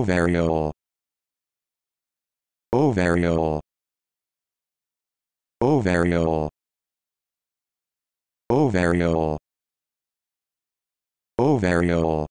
ovariole ovariole ovariole ovariole ovariole